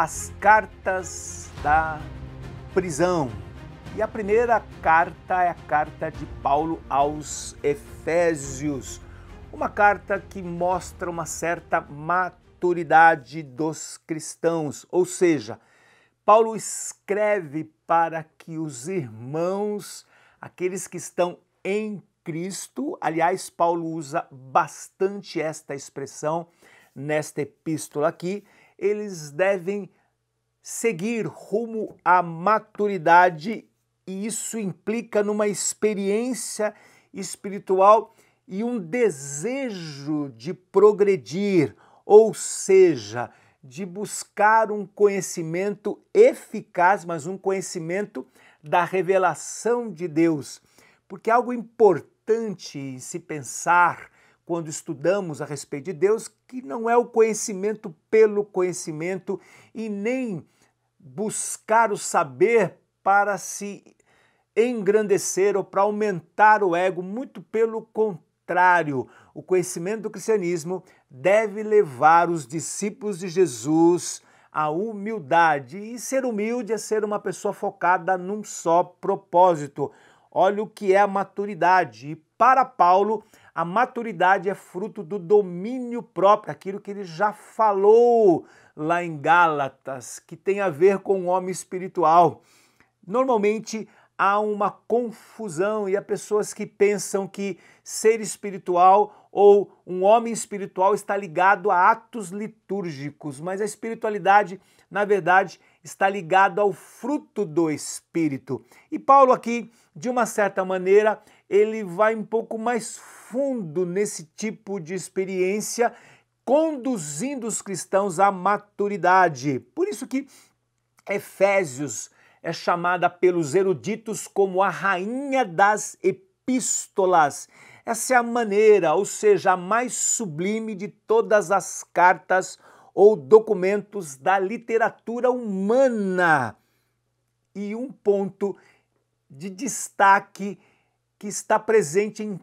as cartas da prisão. E a primeira carta é a carta de Paulo aos Efésios, uma carta que mostra uma certa maturidade dos cristãos, ou seja, Paulo escreve para que os irmãos, aqueles que estão em Cristo, aliás, Paulo usa bastante esta expressão nesta epístola aqui, eles devem seguir rumo à maturidade e isso implica numa experiência espiritual e um desejo de progredir, ou seja, de buscar um conhecimento eficaz, mas um conhecimento da revelação de Deus. Porque algo importante em se pensar quando estudamos a respeito de Deus, que não é o conhecimento pelo conhecimento e nem buscar o saber para se engrandecer ou para aumentar o ego, muito pelo contrário. O conhecimento do cristianismo deve levar os discípulos de Jesus à humildade. E ser humilde é ser uma pessoa focada num só propósito. Olha o que é a maturidade. E para Paulo, a maturidade é fruto do domínio próprio, aquilo que ele já falou lá em Gálatas, que tem a ver com o homem espiritual. Normalmente há uma confusão e há pessoas que pensam que ser espiritual ou um homem espiritual está ligado a atos litúrgicos, mas a espiritualidade, na verdade, está ligado ao fruto do espírito. E Paulo aqui, de uma certa maneira, ele vai um pouco mais fundo nesse tipo de experiência, conduzindo os cristãos à maturidade. Por isso que Efésios é chamada pelos eruditos como a rainha das epístolas. Essa é a maneira, ou seja, a mais sublime de todas as cartas ou documentos da literatura humana. E um ponto de destaque que está presente em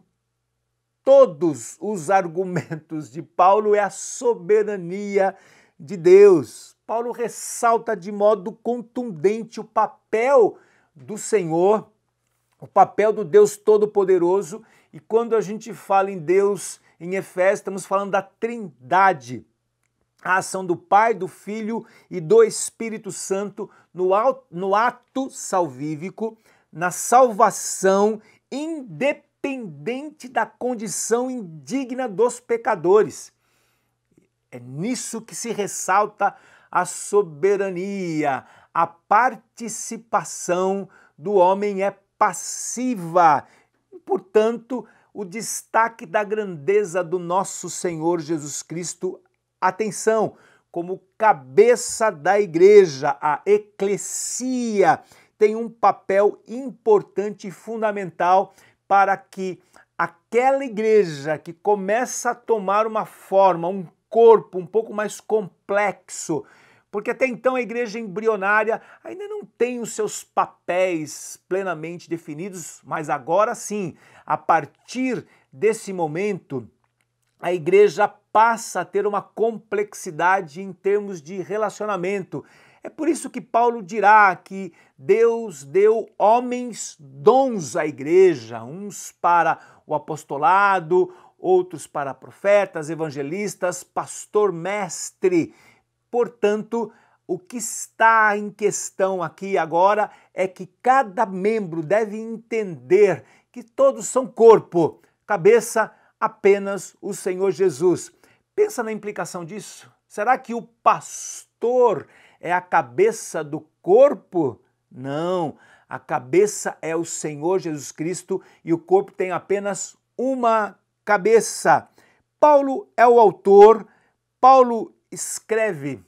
todos os argumentos de Paulo é a soberania de Deus. Paulo ressalta de modo contundente o papel do Senhor, o papel do Deus Todo-Poderoso, e quando a gente fala em Deus em Efésios, estamos falando da Trindade a ação do Pai, do Filho e do Espírito Santo no, ato salvífico, na salvação independente da condição indigna dos pecadores. É nisso que se ressalta a soberania, a participação do homem é passiva. Portanto, o destaque da grandeza do nosso Senhor Jesus Cristo, atenção, como cabeça da igreja, a eclesia, tem um papel importante e fundamental para que aquela igreja que começa a tomar uma forma, um corpo um pouco mais complexo, porque até então a igreja embrionária ainda não tem os seus papéis plenamente definidos, mas agora sim, a partir desse momento, a igreja passa a ter uma complexidade em termos de relacionamento, é por isso que Paulo dirá que Deus deu homens dons à igreja, uns para o apostolado, outros para profetas, evangelistas, pastor, mestre. Portanto, o que está em questão aqui agora é que cada membro deve entender que todos são corpo, cabeça apenas o Senhor Jesus. Pensa na implicação disso. Será que o pastor é a cabeça do corpo? Não, a cabeça é o Senhor Jesus Cristo e o corpo tem apenas uma cabeça. Paulo é o autor, Paulo escreve,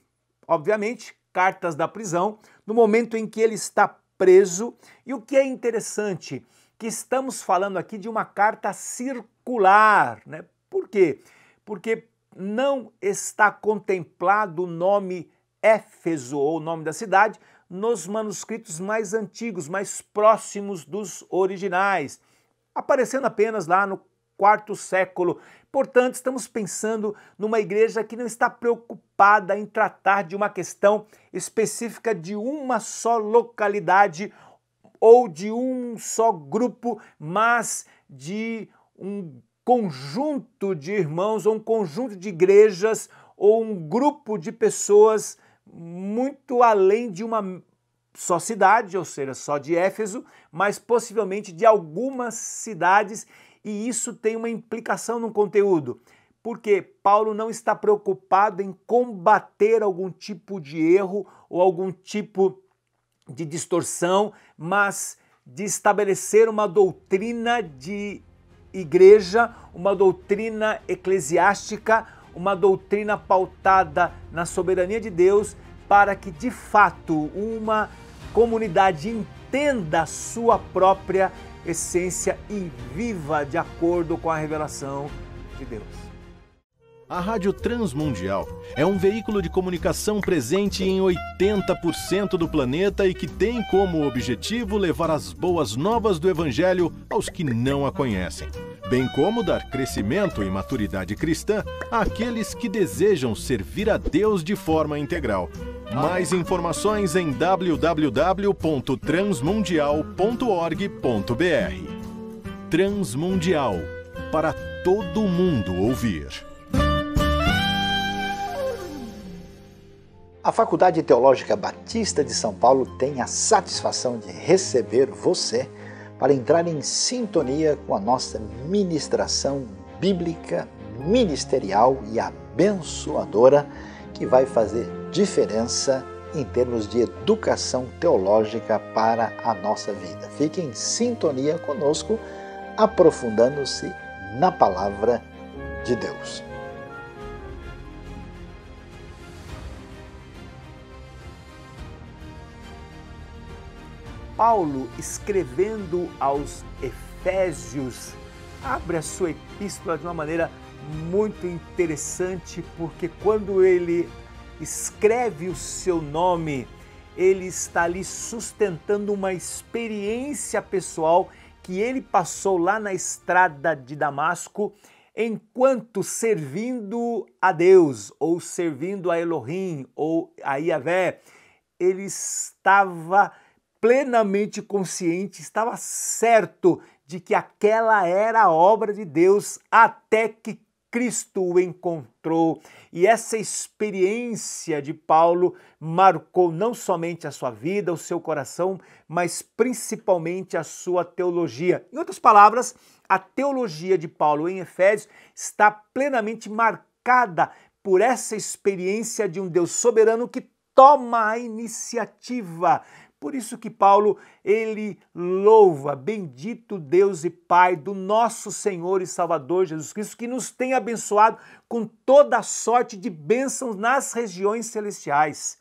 obviamente, cartas da prisão no momento em que ele está preso. E o que é interessante, que estamos falando aqui de uma carta circular, né? Por quê? Porque não está contemplado o nome Éfeso, ou o nome da cidade, nos manuscritos mais antigos, mais próximos dos originais, aparecendo apenas lá no quarto século. Portanto, estamos pensando numa igreja que não está preocupada em tratar de uma questão específica de uma só localidade ou de um só grupo, mas de um conjunto de irmãos, ou um conjunto de igrejas, ou um grupo de pessoas muito além de uma só cidade, ou seja, só de Éfeso, mas possivelmente de algumas cidades, e isso tem uma implicação no conteúdo. Porque Paulo não está preocupado em combater algum tipo de erro ou algum tipo de distorção, mas de estabelecer uma doutrina de igreja, uma doutrina eclesiástica, uma doutrina pautada na soberania de Deus para que de fato uma comunidade entenda sua própria essência e viva de acordo com a revelação de Deus. A Rádio Transmundial é um veículo de comunicação presente em 80% do planeta e que tem como objetivo levar as boas novas do Evangelho aos que não a conhecem bem como dar crescimento e maturidade cristã àqueles que desejam servir a Deus de forma integral. Mais informações em www.transmundial.org.br. Transmundial para todo mundo ouvir. A Faculdade Teológica Batista de São Paulo tem a satisfação de receber você para entrar em sintonia com a nossa ministração bíblica, ministerial e abençoadora que vai fazer diferença em termos de educação teológica para a nossa vida. Fique em sintonia conosco, aprofundando-se na palavra de Deus. Paulo, escrevendo aos Efésios, abre a sua epístola de uma maneira muito interessante, porque quando ele escreve o seu nome, ele está ali sustentando uma experiência pessoal que ele passou lá na estrada de Damasco, enquanto servindo a Deus, ou servindo a Elohim, ou a Yahvé, ele estava plenamente consciente, estava certo de que aquela era a obra de Deus até que Cristo o encontrou. E essa experiência de Paulo marcou não somente a sua vida, o seu coração, mas principalmente a sua teologia. Em outras palavras, a teologia de Paulo em Efésios está plenamente marcada por essa experiência de um Deus soberano que toma a iniciativa por isso que Paulo, ele louva, bendito Deus e Pai do nosso Senhor e Salvador Jesus Cristo, que nos tem abençoado com toda sorte de bênçãos nas regiões celestiais.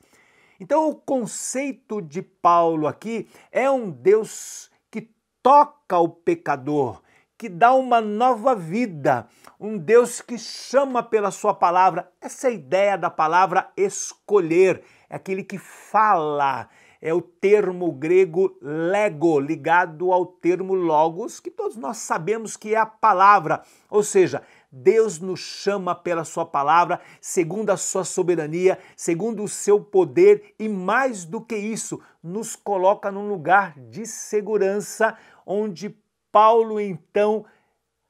Então, o conceito de Paulo aqui é um Deus que toca o pecador, que dá uma nova vida, um Deus que chama pela sua palavra. Essa é a ideia da palavra escolher, é aquele que fala, é o termo grego lego, ligado ao termo logos, que todos nós sabemos que é a palavra. Ou seja, Deus nos chama pela sua palavra, segundo a sua soberania, segundo o seu poder e mais do que isso, nos coloca num lugar de segurança onde Paulo então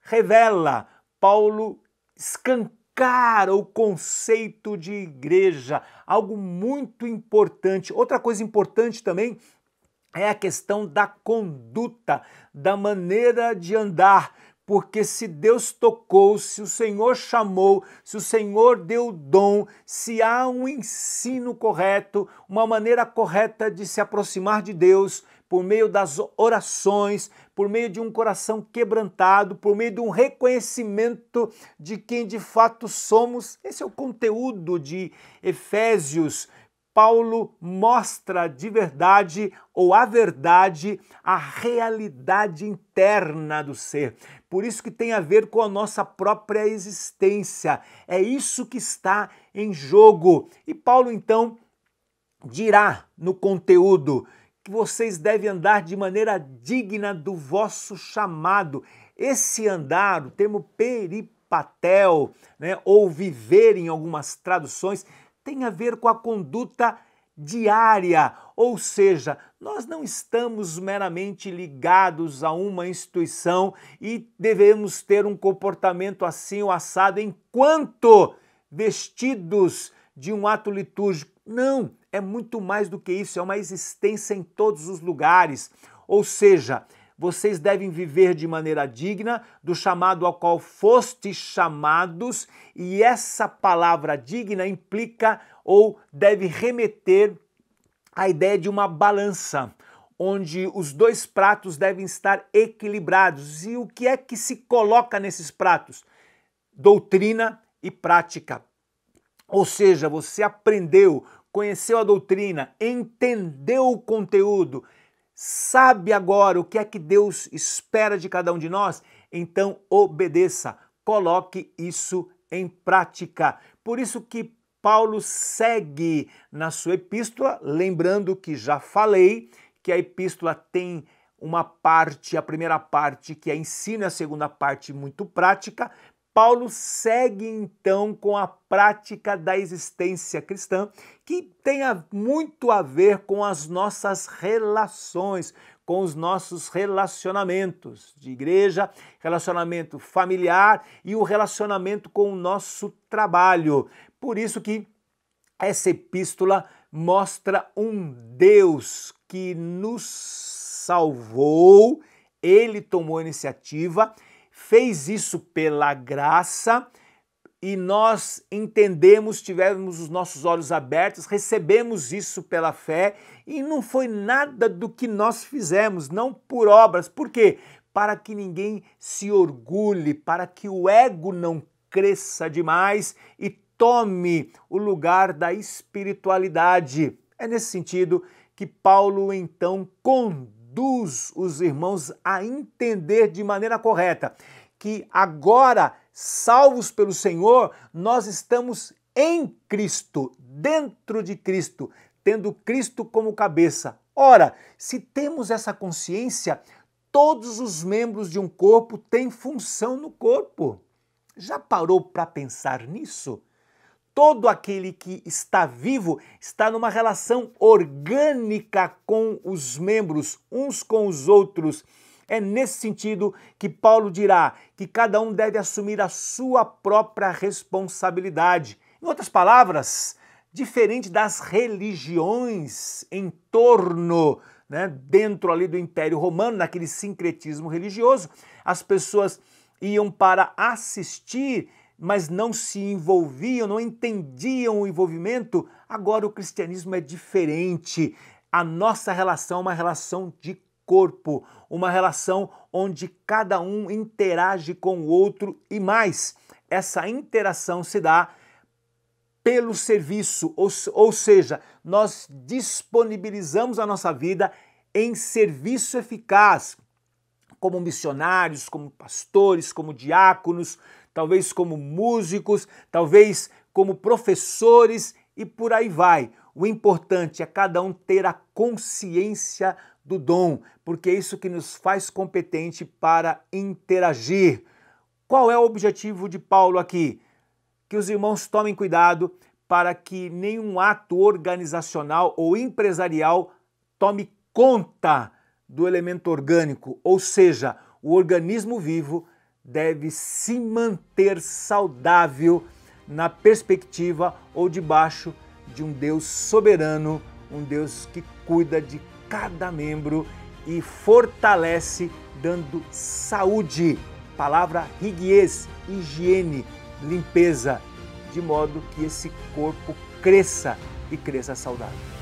revela, Paulo escanteia cara o conceito de igreja, algo muito importante. Outra coisa importante também é a questão da conduta, da maneira de andar. Porque se Deus tocou, se o Senhor chamou, se o Senhor deu dom, se há um ensino correto, uma maneira correta de se aproximar de Deus, por meio das orações, por meio de um coração quebrantado, por meio de um reconhecimento de quem de fato somos. Esse é o conteúdo de Efésios. Paulo mostra de verdade ou a verdade a realidade interna do ser. Por isso que tem a ver com a nossa própria existência. É isso que está em jogo. E Paulo então dirá no conteúdo que vocês devem andar de maneira digna do vosso chamado. Esse andar, o termo peripatel, né, ou viver em algumas traduções, tem a ver com a conduta diária, ou seja, nós não estamos meramente ligados a uma instituição e devemos ter um comportamento assim ou assado enquanto vestidos de um ato litúrgico. Não, é muito mais do que isso, é uma existência em todos os lugares. Ou seja, vocês devem viver de maneira digna do chamado ao qual foste chamados, e essa palavra digna implica ou deve remeter à ideia de uma balança, onde os dois pratos devem estar equilibrados. E o que é que se coloca nesses pratos? Doutrina e prática. Ou seja, você aprendeu, conheceu a doutrina, entendeu o conteúdo, sabe agora o que é que Deus espera de cada um de nós, então obedeça, coloque isso em prática. Por isso que Paulo segue na sua epístola, lembrando que já falei que a epístola tem uma parte, a primeira parte que é ensino, a segunda parte muito prática, Paulo segue então com a prática da existência cristã, que tem muito a ver com as nossas relações, com os nossos relacionamentos de igreja, relacionamento familiar e o relacionamento com o nosso trabalho. Por isso que essa epístola mostra um Deus que nos salvou, ele tomou a iniciativa fez isso pela graça e nós entendemos, tivemos os nossos olhos abertos, recebemos isso pela fé e não foi nada do que nós fizemos, não por obras. Por quê? Para que ninguém se orgulhe, para que o ego não cresça demais e tome o lugar da espiritualidade. É nesse sentido que Paulo então conduz conduz os irmãos a entender de maneira correta que agora, salvos pelo Senhor, nós estamos em Cristo, dentro de Cristo, tendo Cristo como cabeça. Ora, se temos essa consciência, todos os membros de um corpo têm função no corpo. Já parou para pensar nisso? todo aquele que está vivo está numa relação orgânica com os membros, uns com os outros. É nesse sentido que Paulo dirá que cada um deve assumir a sua própria responsabilidade. Em outras palavras, diferente das religiões em torno, né, dentro ali do Império Romano, naquele sincretismo religioso, as pessoas iam para assistir mas não se envolviam, não entendiam o envolvimento, agora o cristianismo é diferente. A nossa relação é uma relação de corpo, uma relação onde cada um interage com o outro e mais. Essa interação se dá pelo serviço, ou, ou seja, nós disponibilizamos a nossa vida em serviço eficaz, como missionários, como pastores, como diáconos, talvez como músicos, talvez como professores e por aí vai. O importante é cada um ter a consciência do dom, porque é isso que nos faz competente para interagir. Qual é o objetivo de Paulo aqui? Que os irmãos tomem cuidado para que nenhum ato organizacional ou empresarial tome conta do elemento orgânico, ou seja, o organismo vivo deve se manter saudável na perspectiva ou debaixo de um Deus soberano, um Deus que cuida de cada membro e fortalece dando saúde, palavra rigidez, higiene, limpeza, de modo que esse corpo cresça e cresça saudável.